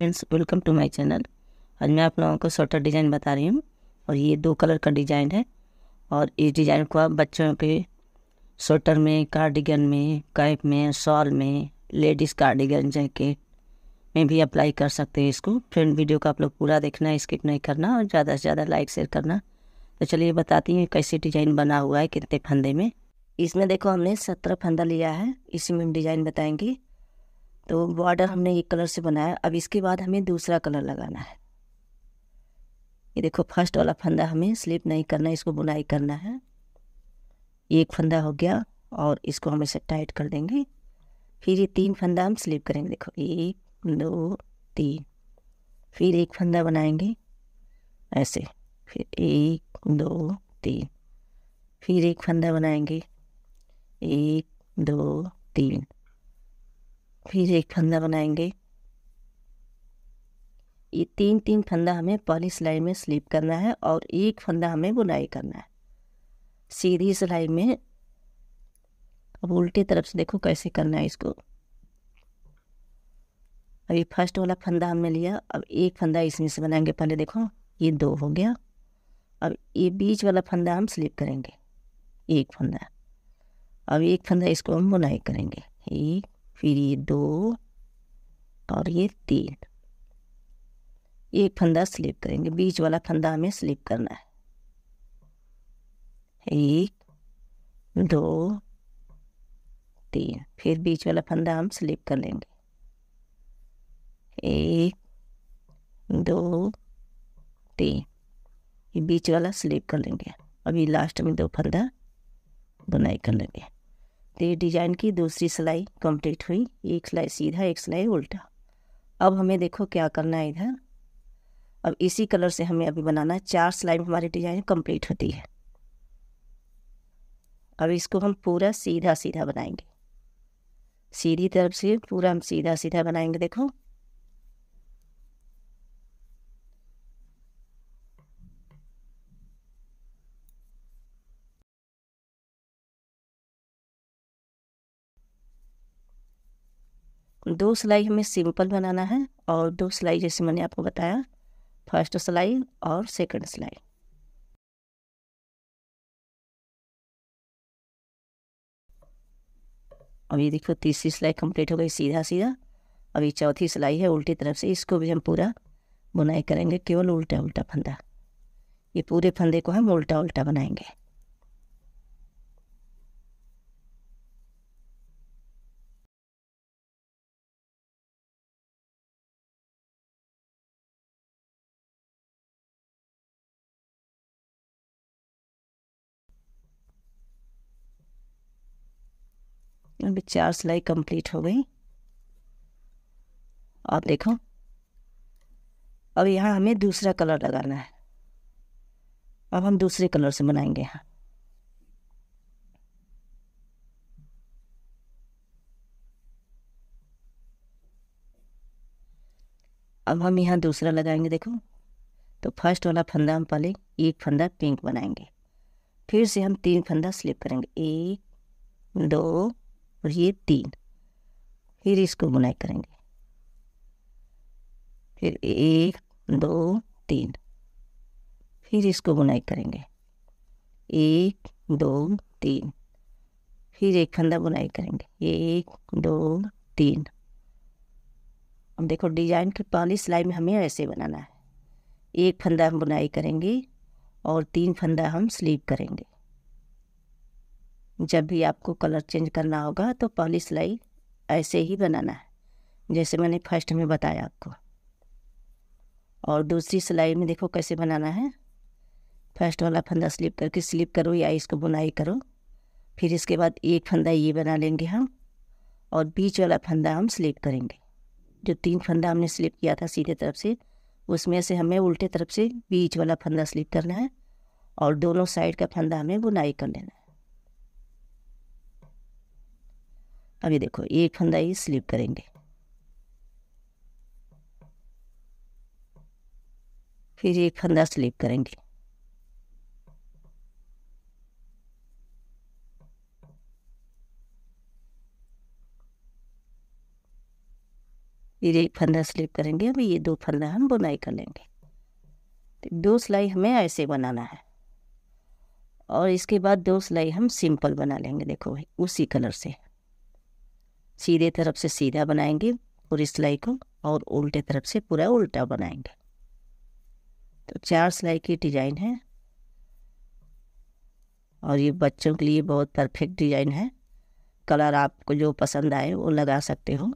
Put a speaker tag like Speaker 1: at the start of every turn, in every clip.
Speaker 1: friends welcome to my channel आज मैं आप लोगों को स्वेटर डिज़ाइन बता रही हूँ और ये दो कलर का डिज़ाइन है और इस डिज़ाइन को आप बच्चों के स्वेटर में कार्डिगन में कैप में शॉल में लेडीज़ कार्डिगन जैकेट में भी अप्लाई कर सकते हैं इसको फ्रेंड वीडियो को आप लोग पूरा देखना स्किप नहीं करना और ज़्यादा से ज़्यादा लाइक शेयर करना तो चलिए बताती हैं कैसे डिज़ाइन बना हुआ है कितने फंदे में इसमें देखो हमने सत्रह फंदा लिया है इसी में हम डिज़ाइन बताएंगे तो बॉर्डर हमने एक कलर से बनाया अब इसके बाद हमें दूसरा कलर लगाना है ये देखो फर्स्ट वाला फंदा हमें स्लिप नहीं करना इसको बुनाई करना है एक फंदा हो गया और इसको हम इसे टाइट कर देंगे फिर ये तीन फंदा हम स्लिप करेंगे देखो एक दो तीन फिर एक फंदा बनाएंगे ऐसे फिर एक दो तीन फिर एक फंदा बनाएंगे एक दो तीन फिर एक फंदा बनाएंगे ये तीन तीन फंदा हमें पहली सिलाई में स्लिप करना है और एक फंदा हमें बुनाई करना है सीधी सिलाई में अब उल्टी तरफ से देखो कैसे करना है इसको अभी फर्स्ट वाला फंदा हमने लिया अब एक फंदा इसमें से बनाएंगे पहले देखो ये दो हो गया अब ये बीच वाला फंदा हम स्लिप करेंगे एक फंदा अब एक फंदा इसको हम बुनाई करेंगे एक फिर ये दो और ये तीन एक फंदा स्लिप करेंगे बीच वाला फंदा हमें स्लिप करना है एक दो तीन फिर बीच वाला फंदा हम स्लिप कर लेंगे एक दो तीन ये बीच वाला स्लिप कर लेंगे अभी लास्ट में दो फंदा बुनाई कर लेंगे तो ये डिजाइन की दूसरी सिलाई कंप्लीट हुई एक सिलाई सीधा एक सिलाई उल्टा अब हमें देखो क्या करना है इधर अब इसी कलर से हमें अभी बनाना है चार सिलाई में हमारी डिजाइन कंप्लीट होती है अब इसको हम पूरा सीधा सीधा बनाएंगे सीधी तरफ से पूरा हम सीधा सीधा बनाएंगे देखो दो सिलाई हमें सिंपल बनाना है और दो सिलाई जैसे मैंने आपको बताया फर्स्ट सिलाई और सेकंड सिलाई अब ये देखो तीसरी सिलाई कंप्लीट हो गई सीधा सीधा अब ये चौथी सिलाई है उल्टी तरफ से इसको भी हम पूरा बुनाई करेंगे केवल उल्टा उल्टा फंदा ये पूरे फंदे को हम उल्टा उल्टा बनाएंगे इसमें भी चार सिलाई कंप्लीट हो गई आप देखो अब यहाँ हमें दूसरा कलर लगाना है अब हम दूसरे कलर से बनाएंगे यहाँ अब हम यहाँ दूसरा लगाएंगे देखो तो फर्स्ट वाला फंदा हम पहले एक फंदा पिंक बनाएंगे फिर से हम तीन फंदा स्लिप करेंगे एक दो और ये तीन फिर इसको बुनाई करेंगे फिर एक दो तीन फिर इसको बुनाई करेंगे एक दो तीन फिर एक फंदा बुनाई करेंगे एक दो तीन अब देखो डिजाइन की पहली सिलाई में हमें ऐसे बनाना है एक फंदा हम बुनाई करेंगे और तीन फंदा हम स्लीप करेंगे जब भी आपको कलर चेंज करना होगा तो पहली सिलाई ऐसे ही बनाना है जैसे मैंने फर्स्ट में बताया आपको और दूसरी सिलाई में देखो कैसे बनाना है फर्स्ट वाला फंदा स्लिप करके स्लिप करो या इसको बुनाई करो फिर इसके बाद एक फंदा ये बना लेंगे हम और बीच वाला फंदा हम स्लिप करेंगे जो तीन फंदा हमने स्लिप किया था सीधे तरफ से उसमें से हमें उल्टे तरफ से बीच वाला फंदा स्लिप करना है और दोनों साइड का फंदा हमें बुनाई कर लेना है अभी देखो एक फंदा ही स्लिप करेंगे फिर एक फंदा स्लिप करेंगे फिर एक फंदा स्लिप करेंगे अभी ये दो फंदा हम बुनाई कर लेंगे तो दो सिलाई हमें ऐसे बनाना है और इसके बाद दो सिलाई हम सिंपल बना लेंगे देखो भाई उसी कलर से सीधे तरफ से सीधा बनाएंगे पूरी सिलाई को और उल्टे तरफ से पूरा उल्टा बनाएंगे तो चार सिलाई की डिज़ाइन है और ये बच्चों के लिए बहुत परफेक्ट डिज़ाइन है कलर आपको जो पसंद आए वो लगा सकते हो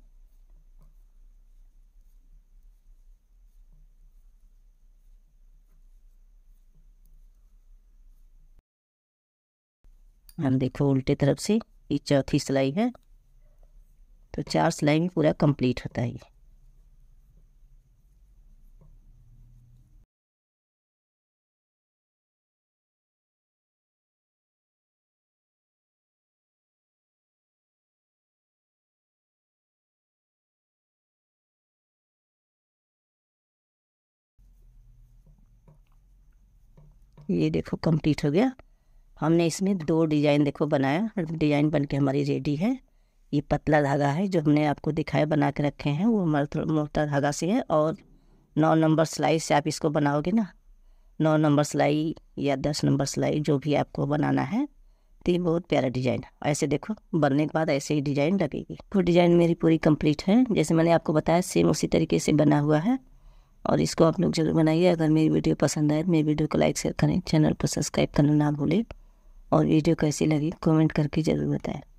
Speaker 1: हम देखो उल्टे तरफ से ये चौथी सिलाई है तो चार सिलाई भी पूरा कंप्लीट होता है ये देखो कंप्लीट हो गया हमने इसमें दो डिज़ाइन देखो बनाया डिज़ाइन बन के हमारी रेडी है ये पतला धागा है जो हमने आपको दिखाया बना के रखे हैं वो मोटा धागा से है और नौ नंबर सिलाई से आप इसको बनाओगे ना नौ नंबर सिलाई या दस नंबर सिलाई जो भी आपको बनाना है तो ये बहुत प्यारा डिजाइन है ऐसे देखो बनने के बाद ऐसे ही डिजाइन लगेगी वो डिजाइन मेरी पूरी कंप्लीट है जैसे मैंने आपको बताया सेम उसी तरीके से बना हुआ है और इसको आप लोग जरूर बनाइए अगर मेरी वीडियो पसंद आए तो मेरी वीडियो को लाइक शेयर करें चैनल को सब्सक्राइब करना ना भूलें और वीडियो कैसी लगी कमेंट करके ज़रूर बताएं